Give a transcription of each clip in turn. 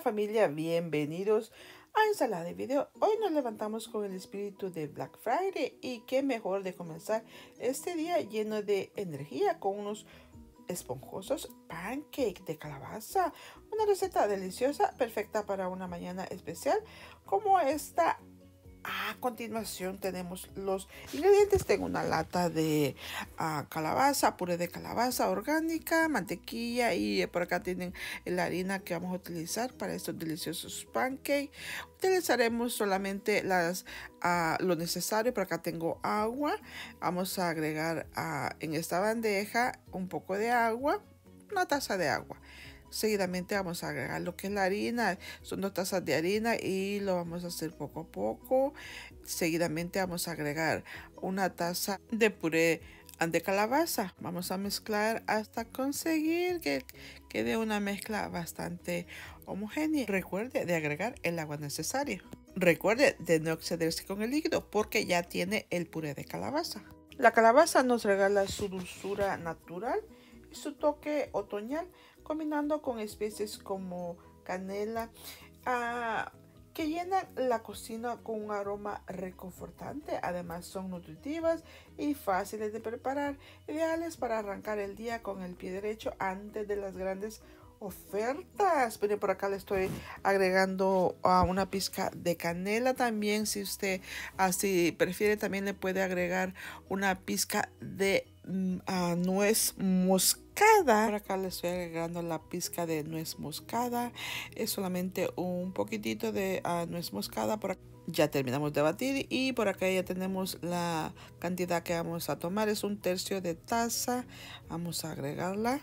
familia, bienvenidos a Ensalada de Video. Hoy nos levantamos con el espíritu de Black Friday y qué mejor de comenzar este día lleno de energía con unos esponjosos pancakes de calabaza. Una receta deliciosa, perfecta para una mañana especial como esta a continuación tenemos los ingredientes. Tengo una lata de ah, calabaza, puré de calabaza orgánica, mantequilla y por acá tienen la harina que vamos a utilizar para estos deliciosos pancakes. Utilizaremos solamente las, ah, lo necesario. Por acá tengo agua. Vamos a agregar ah, en esta bandeja un poco de agua, una taza de agua Seguidamente vamos a agregar lo que es la harina. Son dos tazas de harina y lo vamos a hacer poco a poco. Seguidamente vamos a agregar una taza de puré de calabaza. Vamos a mezclar hasta conseguir que quede una mezcla bastante homogénea. Recuerde de agregar el agua necesaria. Recuerde de no excederse con el líquido porque ya tiene el puré de calabaza. La calabaza nos regala su dulzura natural su toque otoñal, combinando con especies como canela, ah, que llenan la cocina con un aroma reconfortante. Además son nutritivas y fáciles de preparar, ideales para arrancar el día con el pie derecho antes de las grandes ofertas. Pero por acá le estoy agregando a ah, una pizca de canela también. Si usted así prefiere, también le puede agregar una pizca de Mm, a nuez moscada. Por acá le estoy agregando la pizca de nuez moscada. Es solamente un poquitito de ah, nuez moscada. Por acá. Ya terminamos de batir y por acá ya tenemos la cantidad que vamos a tomar. Es un tercio de taza. Vamos a agregarla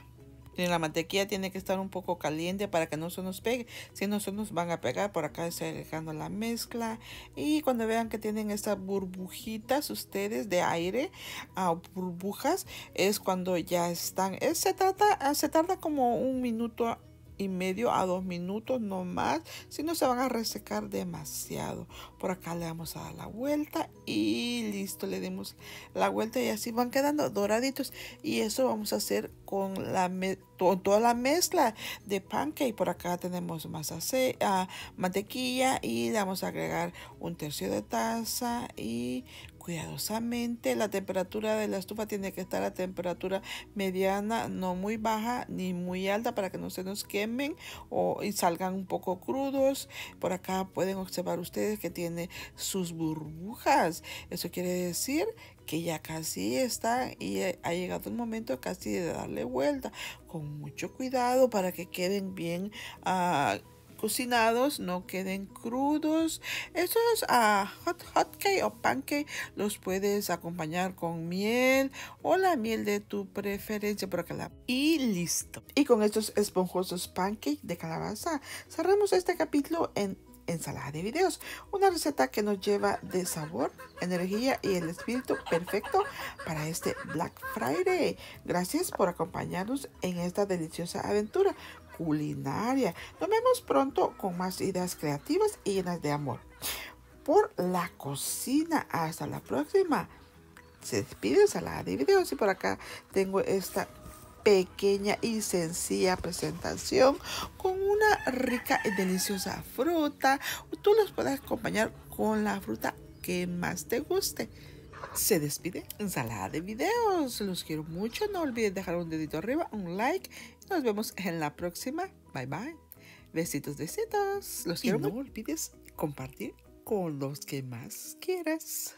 la mantequilla tiene que estar un poco caliente para que no se nos pegue. Si no se nos van a pegar, por acá estoy dejando la mezcla. Y cuando vean que tienen estas burbujitas ustedes de aire, O ah, burbujas, es cuando ya están. se, trata, ah, se tarda como un minuto y medio a dos minutos no más, si no se van a resecar demasiado. Por acá le vamos a dar la vuelta y listo, le dimos la vuelta y así van quedando doraditos y eso vamos a hacer con la toda la mezcla de pancake. Por acá tenemos más ah, mantequilla y le vamos a agregar un tercio de taza y cuidadosamente. La temperatura de la estufa tiene que estar a temperatura mediana, no muy baja ni muy alta para que no se nos quemen o y salgan un poco crudos. Por acá pueden observar ustedes que tiene sus burbujas. Eso quiere decir que ya casi está y eh, ha llegado el momento casi de darle vuelta con mucho cuidado para que queden bien ah, cocinados, no queden crudos. Estos ah, hot, hot cake o pancake los puedes acompañar con miel o la miel de tu preferencia por acá. Y listo. Y con estos esponjosos pancakes de calabaza cerramos este capítulo en ensalada de videos. Una receta que nos lleva de sabor, energía y el espíritu perfecto para este Black Friday. Gracias por acompañarnos en esta deliciosa aventura culinaria. Nos vemos pronto con más ideas creativas y llenas de amor. Por la cocina. Hasta la próxima. Se despide ensalada de videos y por acá tengo esta pequeña y sencilla presentación con una rica y deliciosa fruta. Tú los puedes acompañar con la fruta que más te guste. Se despide ensalada de videos. Los quiero mucho. No olvides dejar un dedito arriba, un like. Nos vemos en la próxima. Bye bye. Besitos, besitos. Los y quiero. No olvides compartir con los que más quieras.